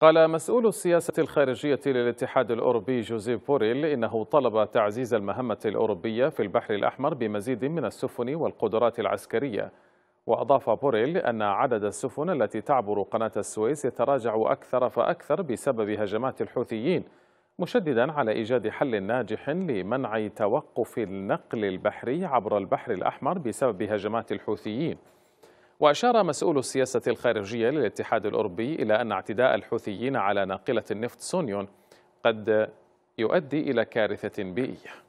قال مسؤول السياسة الخارجية للاتحاد الأوروبي جوزيف بوريل إنه طلب تعزيز المهمة الأوروبية في البحر الأحمر بمزيد من السفن والقدرات العسكرية وأضاف بوريل أن عدد السفن التي تعبر قناة السويس يتراجع أكثر فأكثر بسبب هجمات الحوثيين مشددا على إيجاد حل ناجح لمنع توقف النقل البحري عبر البحر الأحمر بسبب هجمات الحوثيين وأشار مسؤول السياسة الخارجية للاتحاد الأوروبي إلى أن اعتداء الحوثيين على ناقلة النفط سونيون قد يؤدي إلى كارثة بيئية